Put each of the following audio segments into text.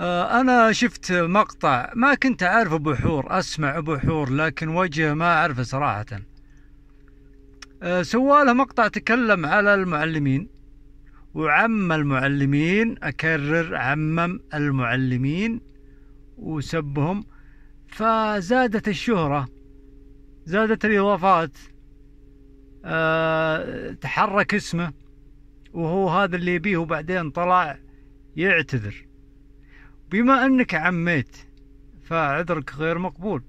آه، أنا شفت مقطع ما كنت أعرف أبو حور أسمع أبو حور لكن وجهه ما أعرفه صراحة آه، سواله مقطع تكلم على المعلمين وعم المعلمين أكرر عمم المعلمين وسبهم فزادت الشهرة زادت الإضافات أه تحرك اسمه وهو هذا اللي يبيه وبعدين طلع يعتذر بما أنك عميت فعذرك غير مقبول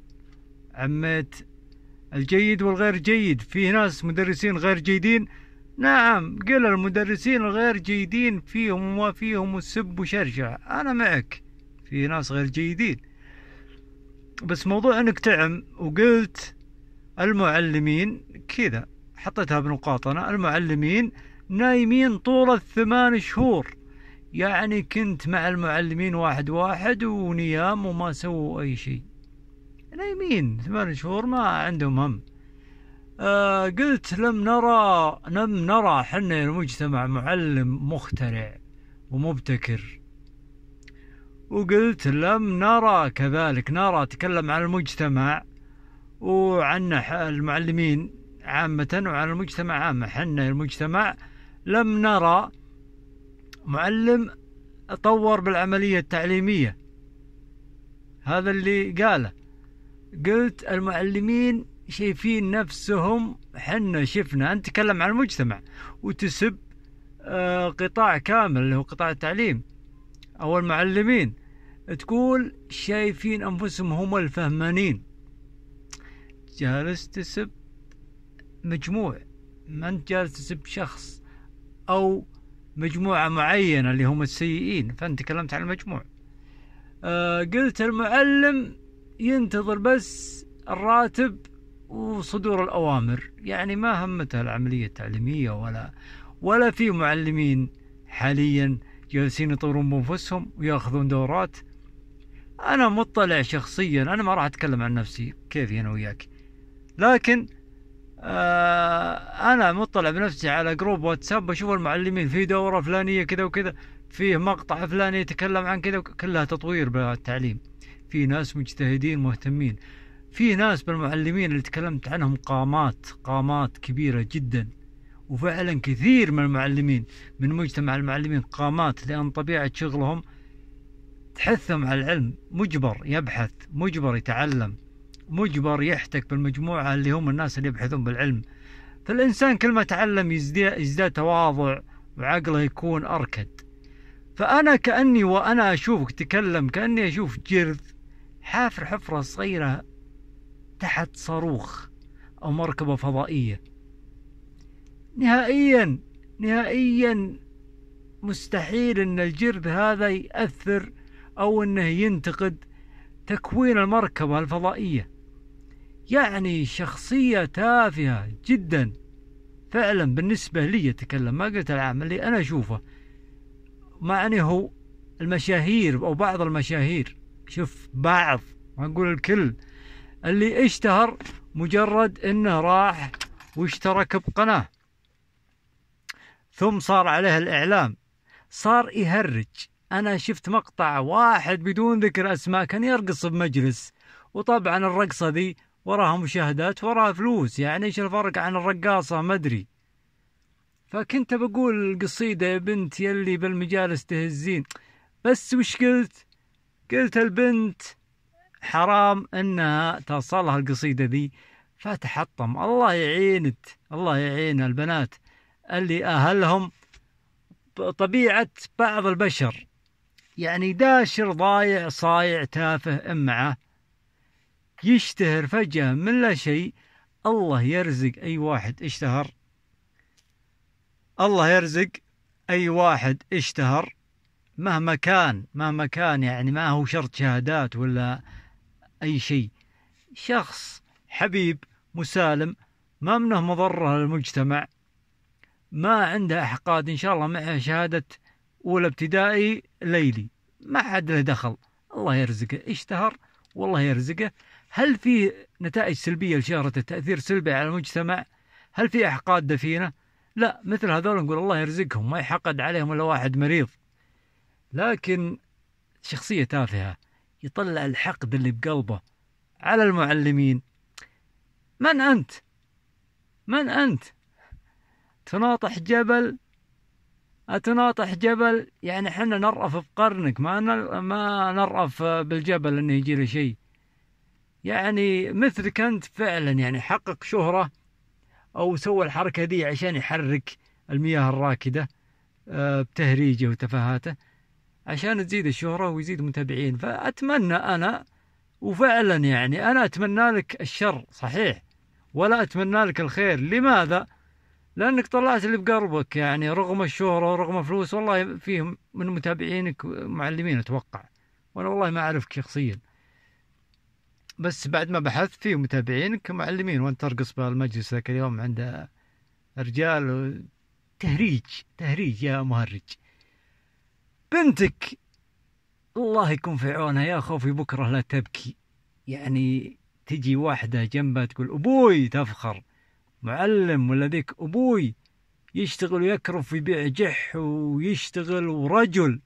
عميت الجيد والغير جيد في ناس مدرسين غير جيدين نعم قل المدرسين الغير جيدين فيهم وما فيهم السب وشرشع أنا معك في ناس غير جيدين بس موضوع أنك تعم وقلت المعلمين كذا حطيتها بنقاط أنا المعلمين نايمين طول الثمان شهور يعني كنت مع المعلمين واحد واحد ونيام وما سووا أي شيء نايمين ثمان شهور ما عندهم هم آه قلت لم نرى لم نرى حنا المجتمع معلم مخترع ومبتكر وقلت لم نرى كذلك نرى تكلم عن المجتمع وعن المعلمين عامة وعن المجتمع عامة حنا المجتمع لم نرى معلم طور بالعملية التعليمية هذا اللي قاله قلت المعلمين شايفين نفسهم حنا شفنا أنت تكلم عن المجتمع وتسب آه، قطاع كامل اللي هو قطاع التعليم أو المعلمين تقول شايفين أنفسهم هم الفهمانين جالس تسب مجموع ما أنت جالس تسب شخص أو مجموعة معينة اللي هم السيئين فأنت تكلمت عن المجموع آه قلت المعلم ينتظر بس الراتب وصدور الأوامر يعني ما همته العملية التعليمية ولا ولا في معلمين حاليا جالسين يطورون بأنفسهم وياخذون دورات أنا مطلع شخصيا أنا ما راح أتكلم عن نفسي كيفي أنا وياك لكن آه انا مطلع بنفسي على جروب واتساب اشوف المعلمين في دوره فلانيه كذا وكذا فيه مقطع فلاني يتكلم عن كذا كلها تطوير بالتعليم في ناس مجتهدين مهتمين في ناس بالمعلمين اللي تكلمت عنهم قامات قامات كبيرة جدا وفعلا كثير من المعلمين من مجتمع المعلمين قامات لأن طبيعة شغلهم تحثهم على العلم مجبر يبحث مجبر يتعلم مجبر يحتك بالمجموعة اللي هم الناس اللي يبحثون بالعلم فالإنسان كل ما تعلم يزداد, تواضع وعقله يكون أركد فأنا كأني وأنا أشوفك تكلم كأني أشوف جرذ حافر حفرة صغيرة تحت صاروخ أو مركبة فضائية نهائيا نهائيا مستحيل أن الجرذ هذا يأثر أو أنه ينتقد تكوين المركبة الفضائية يعني شخصية تافهة جدا فعلا بالنسبة لي يتكلم ما قلت العام اللي أنا أشوفه مع أنه هو المشاهير أو بعض المشاهير شوف بعض ما نقول الكل اللي اشتهر مجرد انه راح واشترك بقناة ثم صار عليه الاعلام صار يهرج انا شفت مقطع واحد بدون ذكر اسماء كان يرقص بمجلس وطبعا الرقصة ذي وراها مشاهدات وراها فلوس يعني ايش الفرق عن الرقاصه ما ادري فكنت بقول القصيده يا بنت يلي بالمجالس تهزين بس وش قلت قلت البنت حرام انها توصلها القصيده ذي فتحطم الله يعينت الله يعين البنات اللي اهلهم طبيعه بعض البشر يعني داشر ضايع صايع تافه امعه يشتهر فجأة من لا شيء الله يرزق أي واحد اشتهر الله يرزق أي واحد اشتهر مهما كان مهما كان يعني ما هو شرط شهادات ولا أي شيء شخص حبيب مسالم ما منه مضرة للمجتمع ما عنده احقاد ان شاء الله معه شهاده اولى ابتدائي ليلي ما حد له دخل الله يرزقه اشتهر والله يرزقه هل في نتائج سلبية لشهرته تأثير سلبي على المجتمع هل في إحقاد دفينة لا مثل هذول نقول الله يرزقهم ما يحقد عليهم إلا واحد مريض لكن شخصية تافهة يطلع الحقد اللي بقلبه على المعلمين من أنت من أنت تناطح جبل أتناطح جبل يعني احنا نرأف بقرنك ما ما نرأف بالجبل أنه يجي له شيء يعني مثلك أنت فعلا يعني حقق شهرة أو سوى الحركة دي عشان يحرك المياه الراكدة آه، بتهريجه وتفاهاته عشان تزيد الشهرة ويزيد متابعين فأتمنى أنا وفعلا يعني أنا أتمنى لك الشر صحيح ولا أتمنى لك الخير لماذا؟ لأنك طلعت اللي بقلبك يعني رغم الشهرة ورغم فلوس والله فيهم من متابعينك معلمين أتوقع وأنا والله ما أعرفك شخصيا بس بعد ما بحثت في متابعينك معلمين وانت ترقص بالمجلس ذاك اليوم عند رجال تهريج تهريج يا مهرج بنتك الله يكون في عونها يا خوفي بكره لا تبكي يعني تجي واحدة جنبها تقول أبوي تفخر معلم ولا ذيك أبوي يشتغل ويكرف ويبيع جح ويشتغل ورجل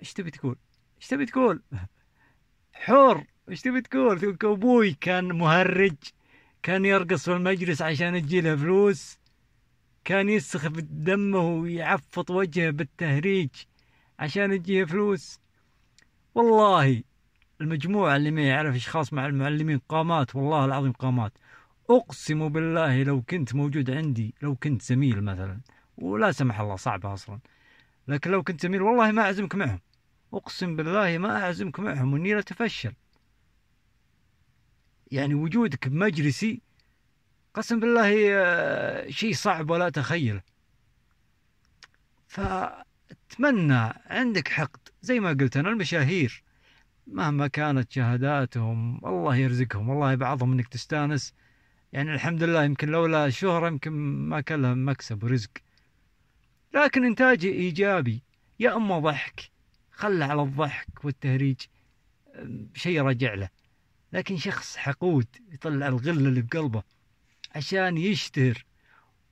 ايش تبي تقول؟ ايش تبي تقول؟ حور ايش تبي تقول؟ تقول ابوي كان مهرج كان يرقص في المجلس عشان تجي له فلوس كان يسخف دمه ويعفط وجهه بالتهريج عشان تجيه فلوس والله المجموعة اللي ما يعرف أشخاص مع المعلمين قامات والله العظيم قامات أقسم بالله لو كنت موجود عندي لو كنت زميل مثلا ولا سمح الله صعبة أصلا لكن لو كنت زميل والله ما أعزمك معهم أقسم بالله ما أعزمك معهم وإني لأتفشل يعني وجودك بمجلسي قسم بالله آه، شيء صعب ولا تخيله فأتمنى عندك حقد زي ما قلت أنا المشاهير مهما كانت شهاداتهم الله يرزقهم والله بعضهم انك تستانس يعني الحمد لله يمكن لولا شهرة يمكن ما كان لهم مكسب ورزق لكن إنتاج إيجابي يا أما ضحك خله على الضحك والتهريج آه، شيء رجع له لكن شخص حقود يطلع الغل اللي بقلبه عشان يشتهر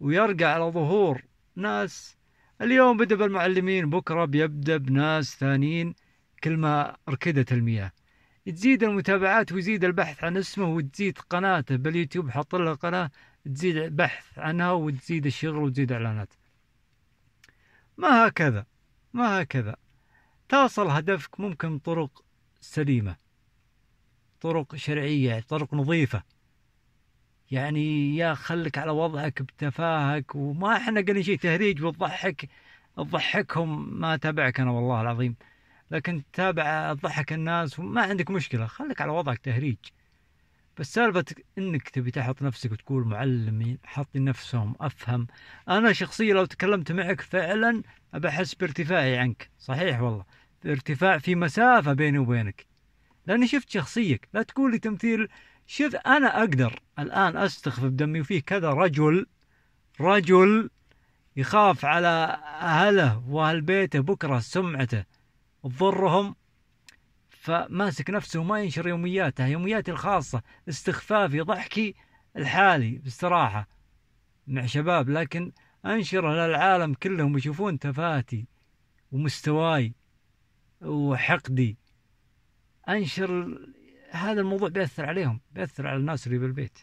ويرجع على ظهور ناس اليوم بدأ بالمعلمين بكرة بيبدأ بناس ثانيين كل ما ركدت المياه تزيد المتابعات ويزيد البحث عن اسمه وتزيد قناته باليوتيوب حط له قناة تزيد بحث عنها وتزيد الشغل وتزيد إعلانات ما هكذا ما هكذا توصل هدفك ممكن طرق سليمة طرق شرعية طرق نظيفة يعني يا خلك على وضعك بتفاهك وما احنا قلنا شيء تهريج وتضحك تضحكهم ما تابعك انا والله العظيم لكن تابع تضحك الناس وما عندك مشكله خليك على وضعك تهريج بس سالفة انك تبي تحط نفسك وتقول معلمين حطي نفسهم افهم انا شخصيا لو تكلمت معك فعلا احس بارتفاعي عنك صحيح والله ارتفاع في مسافة بيني وبينك لاني شفت شخصيك لا تقول لي تمثيل شف انا اقدر الان استخف بدمي وفيه كذا رجل رجل يخاف على اهله واهل بيته بكره سمعته تضرهم فماسك نفسه وما ينشر يومياته يومياتي الخاصه استخفافي ضحكي الحالي باستراحه مع شباب لكن انشره للعالم كلهم يشوفون تفاتي ومستواي وحقدي انشر هذا الموضوع بيأثر عليهم بيأثر على الناس اللي بالبيت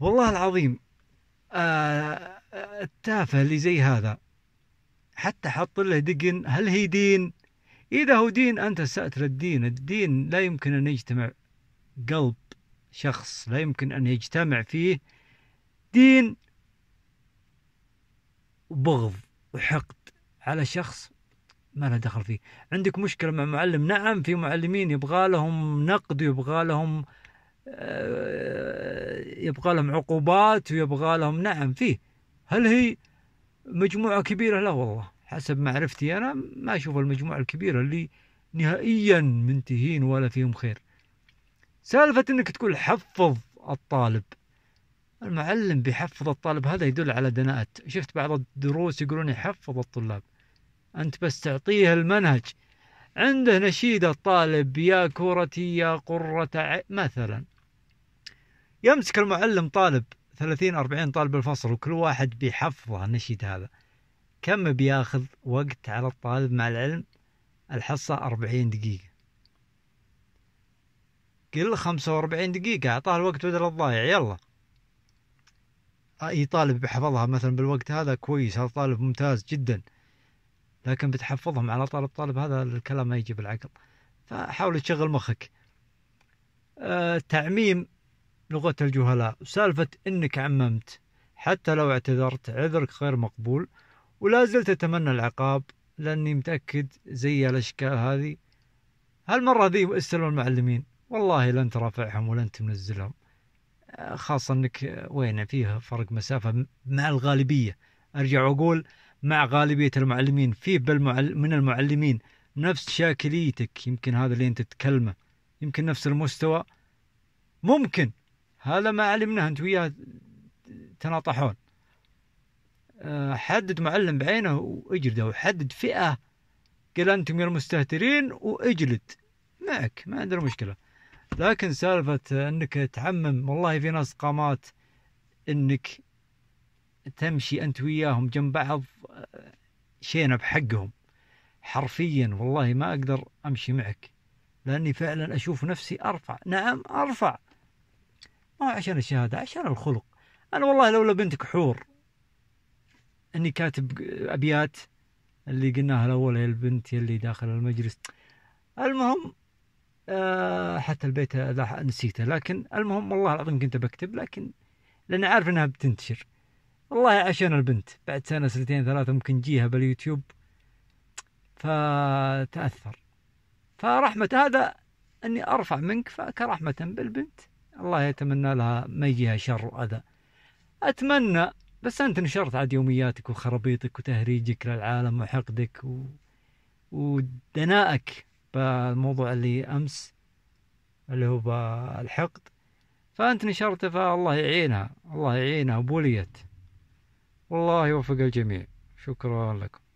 والله العظيم آه،, آه التافه اللي زي هذا حتى حط له دقن هل هي دين إذا هو دين أنت ساتر الدين الدين لا يمكن أن يجتمع قلب شخص لا يمكن أن يجتمع فيه دين وبغض وحقد على شخص ما له دخل فيه عندك مشكله مع معلم نعم في معلمين يبغى لهم نقد ويبغى لهم آه، يبغى لهم عقوبات ويبغى لهم نعم فيه هل هي مجموعه كبيره لا والله حسب معرفتي انا ما اشوف المجموعه الكبيره اللي نهائيا منتهين ولا فيهم خير سالفه انك تقول حفظ الطالب المعلم بيحفظ الطالب هذا يدل على دناءة شفت بعض الدروس يقولون يحفظ الطلاب أنت بس تعطيه المنهج عنده نشيد الطالب يا كرتي يا قرة مثلا يمسك المعلم طالب ثلاثين أربعين طالب الفصل وكل واحد بيحفظه النشيد هذا كم بياخذ وقت على الطالب مع العلم الحصة أربعين دقيقة قل خمسة وأربعين دقيقة أعطاه الوقت بدل الضايع يلا أي طالب بحفظها مثلا بالوقت هذا كويس هذا طالب ممتاز جدا لكن بتحفظهم على طالب طالب هذا الكلام ما يجي بالعقل فحاول تشغل مخك آه، تعميم لغة الجهلاء سالفة أنك عممت حتى لو اعتذرت عذرك غير مقبول ولا زلت أتمنى العقاب لأني متأكد زي الأشكال هذه هالمرة ذي استلم المعلمين والله لن ترافعهم ولن تنزلهم آه، خاصة أنك آه، وين فيها فرق مسافة مع الغالبية أرجع وأقول مع غالبية المعلمين في بالمعل من المعلمين نفس شاكليتك يمكن هذا اللي أنت تتكلمه يمكن نفس المستوى ممكن هذا ما علمناه أنت وياه تناطحون آه، حدد معلم بعينه واجلده وحدد فئة قل أنتم يا المستهترين واجلد معك ما عندنا مشكلة لكن سالفة أنك تعمم والله في ناس قامات أنك تمشي أنت وياهم جنب بعض شينا بحقهم حرفيا والله ما أقدر أمشي معك لأني فعلا أشوف نفسي أرفع نعم أرفع ما عشان الشهادة عشان الخلق أنا والله لولا بنتك حور أني كاتب أبيات اللي قلناها الأول هي البنت اللي داخل المجلس المهم أه حتى البيت نسيته لكن المهم والله العظيم كنت بكتب لكن لاني عارف أنها بتنتشر والله عشان البنت بعد سنة سنتين ثلاثة ممكن جيها باليوتيوب فتأثر فرحمة هذا أني أرفع منك فكرحمة بالبنت الله يتمنى لها ما يجيها شر وأذى أتمنى بس أنت نشرت عاد يومياتك وخرابيطك وتهريجك للعالم وحقدك و... ودنائك بالموضوع اللي أمس اللي هو بالحقد فأنت نشرته فالله يعينها الله يعينها وبوليت والله يوفق الجميع شكرا لكم